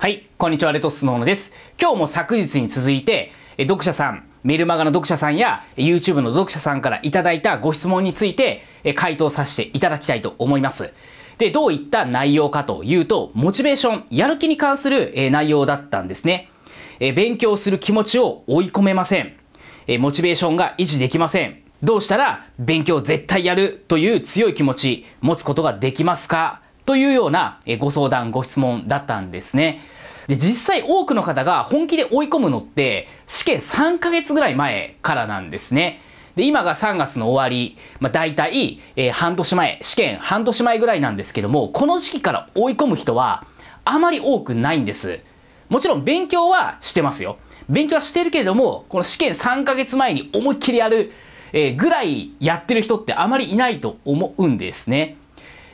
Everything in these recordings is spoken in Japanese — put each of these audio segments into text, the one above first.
はい、こんにちは、レトスのー野です。今日も昨日に続いて、読者さん、メルマガの読者さんや YouTube の読者さんからいただいたご質問について回答させていただきたいと思います。で、どういった内容かというと、モチベーション、やる気に関する内容だったんですね。勉強する気持ちを追い込めません。モチベーションが維持できません。どうしたら勉強絶対やるという強い気持ち持つことができますかというようなご相談、ご質問だったんですね。で、実際多くの方が本気で追い込むのって、試験3ヶ月ぐらい前からなんですね。で、今が3月の終わり、まあ、大体、えー、半年前、試験半年前ぐらいなんですけども、この時期から追い込む人はあまり多くないんです。もちろん勉強はしてますよ。勉強はしてるけれども、この試験3ヶ月前に思いっきりやる、えー、ぐらいやってる人ってあまりいないと思うんですね。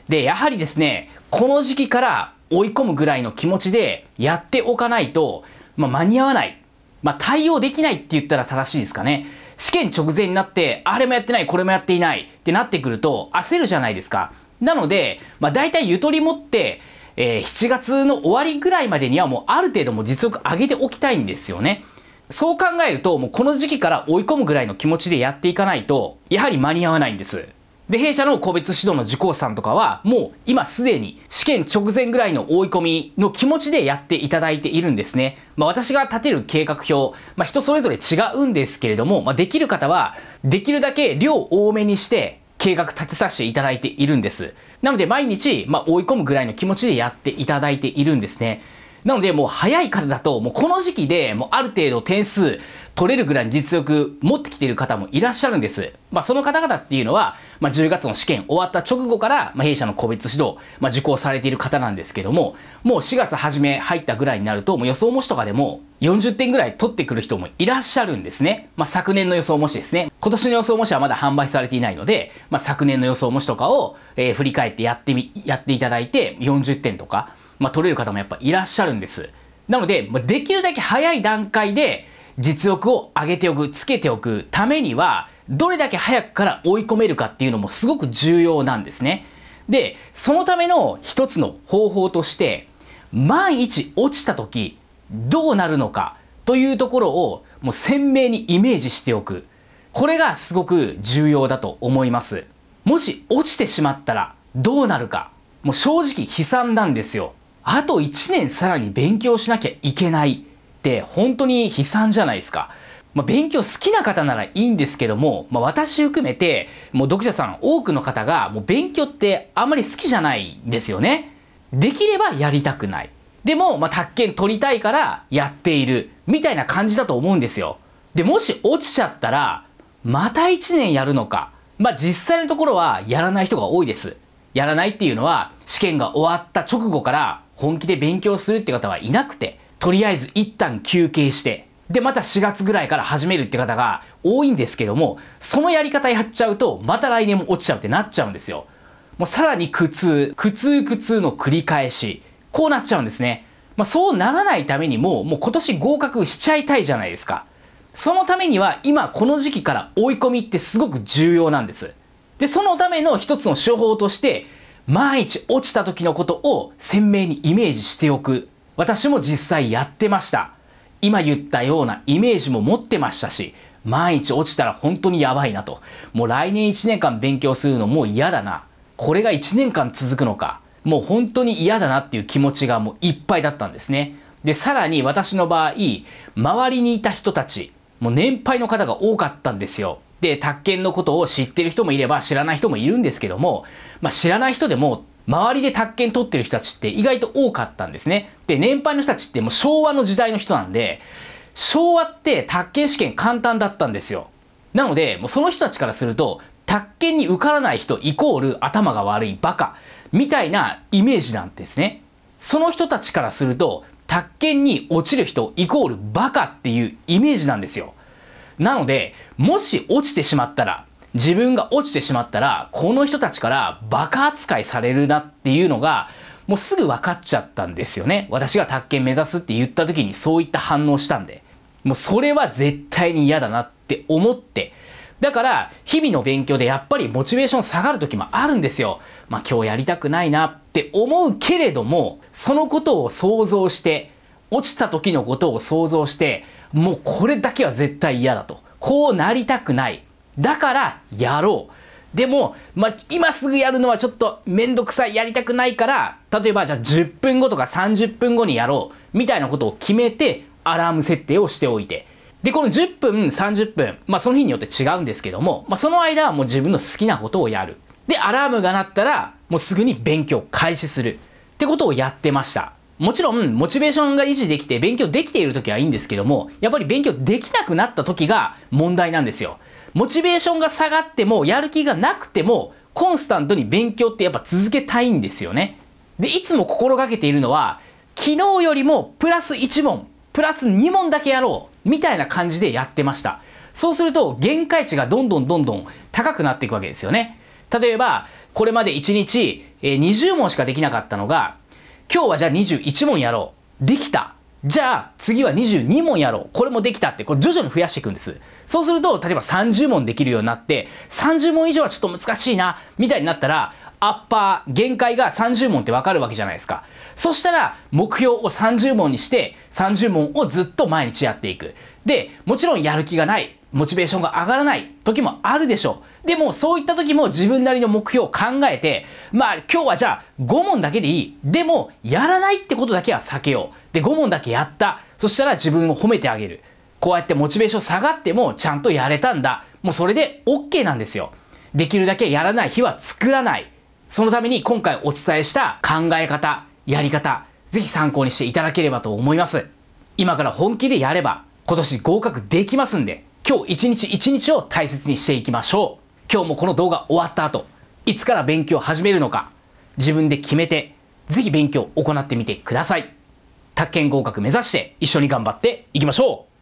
で、やはりですね、この時期から追い込むぐらいの気持ちでやっておかないと、まあ、間に合わない。まあ、対応できないって言ったら正しいですかね。試験直前になって、あれもやってない、これもやっていないってなってくると焦るじゃないですか。なので、まあ、大体ゆとり持って、えー、7月の終わりぐらいまでにはもうある程度も実力上げておきたいんですよね。そう考えると、もうこの時期から追い込むぐらいの気持ちでやっていかないと、やはり間に合わないんです。で、弊社の個別指導の受講師さんとかは、もう今すでに試験直前ぐらいの追い込みの気持ちでやっていただいているんですね。まあ私が立てる計画表、まあ人それぞれ違うんですけれども、まあできる方は、できるだけ量多めにして、計画立てさせていただいているんです。なので毎日、まあ、追い込むぐらいの気持ちでやっていただいているんですね。なので、もう早い方だと、もうこの時期で、もうある程度点数取れるぐらいの実力持ってきている方もいらっしゃるんです。まあ、その方々っていうのは、まあ、10月の試験終わった直後から、まあ、弊社の個別指導、まあ、受講されている方なんですけども、もう4月初め入ったぐらいになると、もう予想模試とかでも40点ぐらい取ってくる人もいらっしゃるんですね。まあ、昨年の予想模試ですね。今年の予想模試はまだ販売されていないので、まあ、昨年の予想模試とかを、えー、振り返ってやってみ、やっていただいて、40点とか、まあ、取れる方もやっぱいらっしゃるんです。なので、まあ、できるだけ早い段階で実力を上げておく、つけておくためには、どれだけ早くから追い込めるかっていうのもすごく重要なんですね。で、そのための一つの方法として、万一落ちた時、どうなるのかというところをもう鮮明にイメージしておく。これがすごく重要だと思います。もし落ちてしまったらどうなるか、もう正直悲惨なんですよ。あと1年さらに勉強しなきゃいけないって本当に悲惨じゃないですか。まあ、勉強好きな方ならいいんですけども、まあ、私含めてもう読者さん多くの方がもう勉強ってあんまり好きじゃないんですよね。できればやりたくない。でも、まあ、宅建取りたいからやっているみたいな感じだと思うんですよ。で、もし落ちちゃったらまた1年やるのか。まあ、実際のところはやらない人が多いです。やらないっていうのは試験が終わった直後から本気で勉強するって方はいなくてとりあえず一旦休憩してでまた4月ぐらいから始めるって方が多いんですけどもそのやり方やっちゃうとまた来年も落ちちゃうってなっちゃうんですよもうさらに苦痛苦痛苦痛の繰り返しこうなっちゃうんですねまあ、そうならないためにももう今年合格しちゃいたいじゃないですかそのためには今この時期から追い込みってすごく重要なんですで、そのための一つの手法として、万一落ちた時のことを鮮明にイメージしておく。私も実際やってました。今言ったようなイメージも持ってましたし、万一落ちたら本当にやばいなと。もう来年1年間勉強するのもう嫌だな。これが1年間続くのか。もう本当に嫌だなっていう気持ちがもういっぱいだったんですね。で、さらに私の場合、周りにいた人たち、もう年配の方が多かったんですよ。で、宅建のことを知ってる人もいれば知らない人もいるんですけども、まあ、知らない人でも周りで宅建取ってる人たちって意外と多かったんですね。で、年配の人たちってもう昭和の時代の人なんで、昭和って宅建試験簡単だったんですよ。なので、もうその人たちからすると、宅建に受からない人イコール頭が悪いバカみたいなイメージなんですね。その人たちからすると、宅建に落ちる人イコールバカっていうイメージなんですよ。なので、もし落ちてしまったら、自分が落ちてしまったら、この人たちからバカ扱いされるなっていうのが、もうすぐ分かっちゃったんですよね。私が宅建目指すって言った時にそういった反応したんで。もうそれは絶対に嫌だなって思って。だから、日々の勉強でやっぱりモチベーション下がる時もあるんですよ。まあ今日やりたくないなって思うけれども、そのことを想像して、落ちた時のことを想像して、もうこれだけは絶対嫌だと。こうなりたくない。だからやろう。でも、まあ、今すぐやるのはちょっとめんどくさい、やりたくないから、例えばじゃあ10分後とか30分後にやろう、みたいなことを決めて、アラーム設定をしておいて。で、この10分、30分、まあその日によって違うんですけども、まあその間はもう自分の好きなことをやる。で、アラームが鳴ったら、もうすぐに勉強開始する。ってことをやってました。もちろん、モチベーションが維持できて、勉強できている時はいいんですけども、やっぱり勉強できなくなった時が問題なんですよ。モチベーションが下がっても、やる気がなくても、コンスタントに勉強ってやっぱ続けたいんですよね。で、いつも心がけているのは、昨日よりもプラス1問、プラス2問だけやろう、みたいな感じでやってました。そうすると、限界値がどんどんどんどん高くなっていくわけですよね。例えば、これまで1日20問しかできなかったのが、今日はじゃあ21問やろう。できた。じゃあ次は22問やろう。これもできたって、こう徐々に増やしていくんです。そうすると、例えば30問できるようになって、30問以上はちょっと難しいな、みたいになったら、アッパー、限界が30問ってわかるわけじゃないですか。そしたら、目標を30問にして、30問をずっと毎日やっていく。で、もちろんやる気がない、モチベーションが上がらない時もあるでしょう。でもそういった時も自分なりの目標を考えて、まあ今日はじゃあ5問だけでいい。でもやらないってことだけは避けよう。で5問だけやった。そしたら自分を褒めてあげる。こうやってモチベーション下がってもちゃんとやれたんだ。もうそれで OK なんですよ。できるだけやらない日は作らない。そのために今回お伝えした考え方、やり方、ぜひ参考にしていただければと思います。今から本気でやれば今年合格できますんで、今日一日一日を大切にしていきましょう。今日もこの動画終わった後、いつから勉強を始めるのか、自分で決めて、ぜひ勉強を行ってみてください。宅建合格目指して一緒に頑張っていきましょう